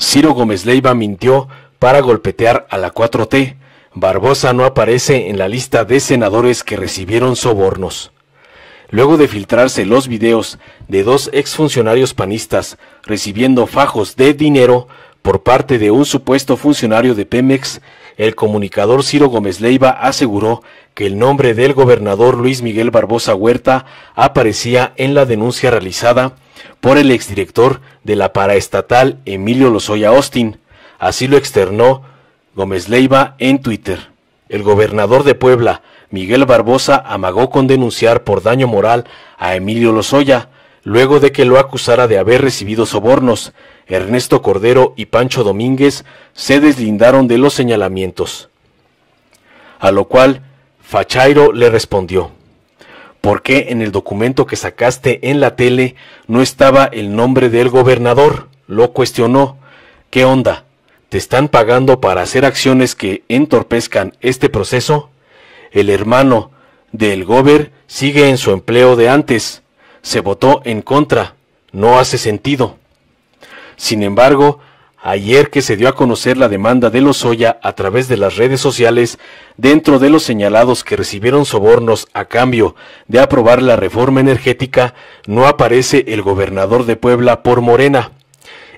Ciro Gómez Leiva mintió para golpetear a la 4T. Barbosa no aparece en la lista de senadores que recibieron sobornos. Luego de filtrarse los videos de dos exfuncionarios panistas recibiendo fajos de dinero por parte de un supuesto funcionario de Pemex, el comunicador Ciro Gómez Leiva aseguró que el nombre del gobernador Luis Miguel Barbosa Huerta aparecía en la denuncia realizada por el exdirector de la paraestatal Emilio Lozoya Austin. Así lo externó Gómez Leiva en Twitter. El gobernador de Puebla, Miguel Barbosa, amagó con denunciar por daño moral a Emilio Lozoya, luego de que lo acusara de haber recibido sobornos. Ernesto Cordero y Pancho Domínguez se deslindaron de los señalamientos. A lo cual, Fachairo le respondió por qué en el documento que sacaste en la tele no estaba el nombre del gobernador. Lo cuestionó. ¿Qué onda? ¿Te están pagando para hacer acciones que entorpezcan este proceso? El hermano del gober sigue en su empleo de antes. Se votó en contra. No hace sentido. Sin embargo, ayer que se dio a conocer la demanda de Lozoya a través de las redes sociales dentro de los señalados que recibieron sobornos a cambio de aprobar la reforma energética, no aparece el gobernador de Puebla por Morena.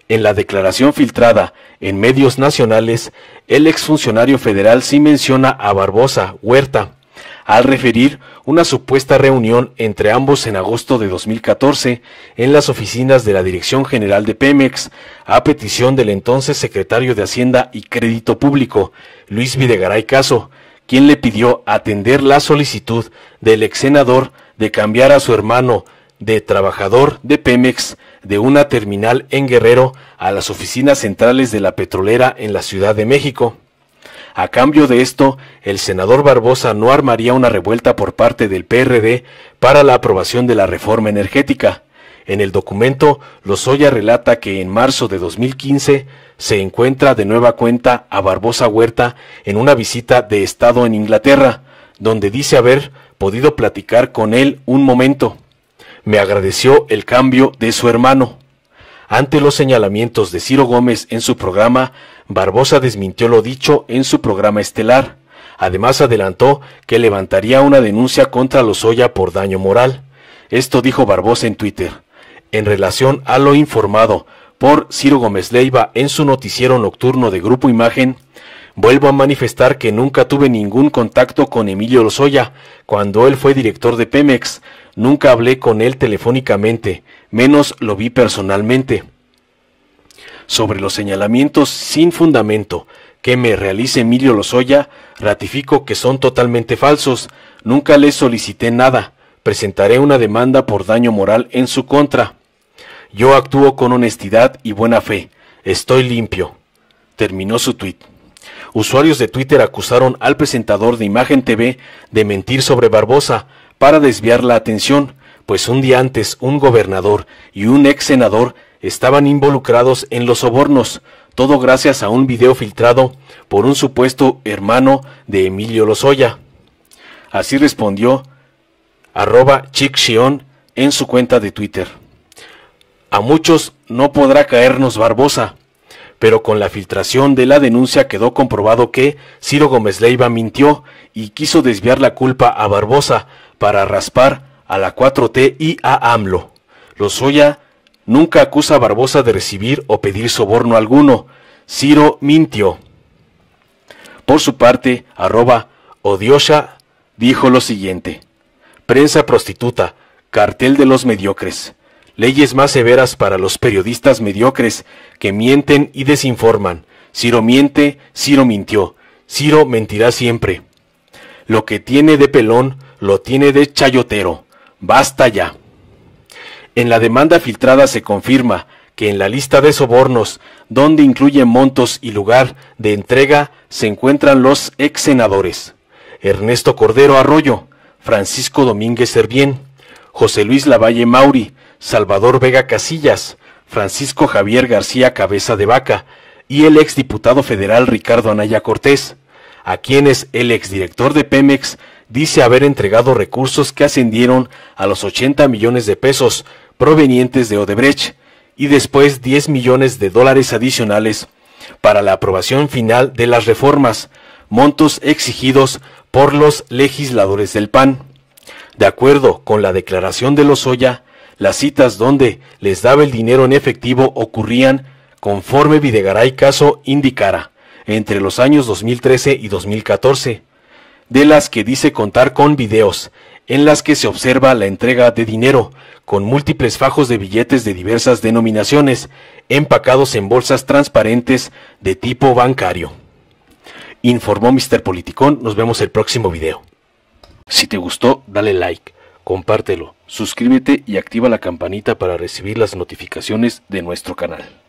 En la declaración filtrada en medios nacionales, el exfuncionario federal sí menciona a Barbosa Huerta, al referir una supuesta reunión entre ambos en agosto de 2014 en las oficinas de la Dirección General de Pemex, a petición del entonces secretario de Hacienda y Crédito Público, Luis Videgaray Caso, quien le pidió atender la solicitud del ex senador de cambiar a su hermano de trabajador de Pemex de una terminal en Guerrero a las oficinas centrales de la petrolera en la Ciudad de México. A cambio de esto, el senador Barbosa no armaría una revuelta por parte del PRD para la aprobación de la reforma energética. En el documento, Lozoya relata que en marzo de 2015 se encuentra de nueva cuenta a Barbosa Huerta en una visita de Estado en Inglaterra, donde dice haber podido platicar con él un momento. Me agradeció el cambio de su hermano. Ante los señalamientos de Ciro Gómez en su programa, Barbosa desmintió lo dicho en su programa estelar. Además adelantó que levantaría una denuncia contra Lozoya por daño moral. Esto dijo Barbosa en Twitter. En relación a lo informado por Ciro Gómez Leiva en su noticiero nocturno de Grupo Imagen, vuelvo a manifestar que nunca tuve ningún contacto con Emilio Lozoya cuando él fue director de Pemex. Nunca hablé con él telefónicamente, menos lo vi personalmente sobre los señalamientos sin fundamento que me realice Emilio Lozoya, ratifico que son totalmente falsos. Nunca le solicité nada. Presentaré una demanda por daño moral en su contra. Yo actúo con honestidad y buena fe. Estoy limpio. Terminó su tuit. Usuarios de Twitter acusaron al presentador de Imagen TV de mentir sobre Barbosa para desviar la atención, pues un día antes un gobernador y un ex senador estaban involucrados en los sobornos, todo gracias a un video filtrado por un supuesto hermano de Emilio Lozoya. Así respondió arroba Chixion en su cuenta de Twitter. A muchos no podrá caernos Barbosa, pero con la filtración de la denuncia quedó comprobado que Ciro Gómez Leiva mintió y quiso desviar la culpa a Barbosa para raspar a la 4T y a AMLO. Lozoya nunca acusa a Barbosa de recibir o pedir soborno alguno. Ciro mintió. Por su parte, arroba odiosa dijo lo siguiente. Prensa prostituta, cartel de los mediocres. Leyes más severas para los periodistas mediocres que mienten y desinforman. Ciro miente, Ciro mintió. Ciro mentirá siempre. Lo que tiene de pelón, lo tiene de chayotero. Basta ya. En la demanda filtrada se confirma que en la lista de sobornos, donde incluye montos y lugar de entrega, se encuentran los ex senadores Ernesto Cordero Arroyo, Francisco Domínguez Servién, José Luis Lavalle Mauri, Salvador Vega Casillas, Francisco Javier García Cabeza de Vaca y el ex diputado federal Ricardo Anaya Cortés, a quienes el ex director de Pemex dice haber entregado recursos que ascendieron a los 80 millones de pesos provenientes de Odebrecht y después 10 millones de dólares adicionales para la aprobación final de las reformas, montos exigidos por los legisladores del PAN. De acuerdo con la declaración de Lozoya, las citas donde les daba el dinero en efectivo ocurrían conforme Videgaray caso indicara, entre los años 2013 y 2014, de las que dice contar con videos en las que se observa la entrega de dinero, con múltiples fajos de billetes de diversas denominaciones, empacados en bolsas transparentes de tipo bancario. Informó Mr. Politicón, nos vemos el próximo video. Si te gustó, dale like, compártelo, suscríbete y activa la campanita para recibir las notificaciones de nuestro canal.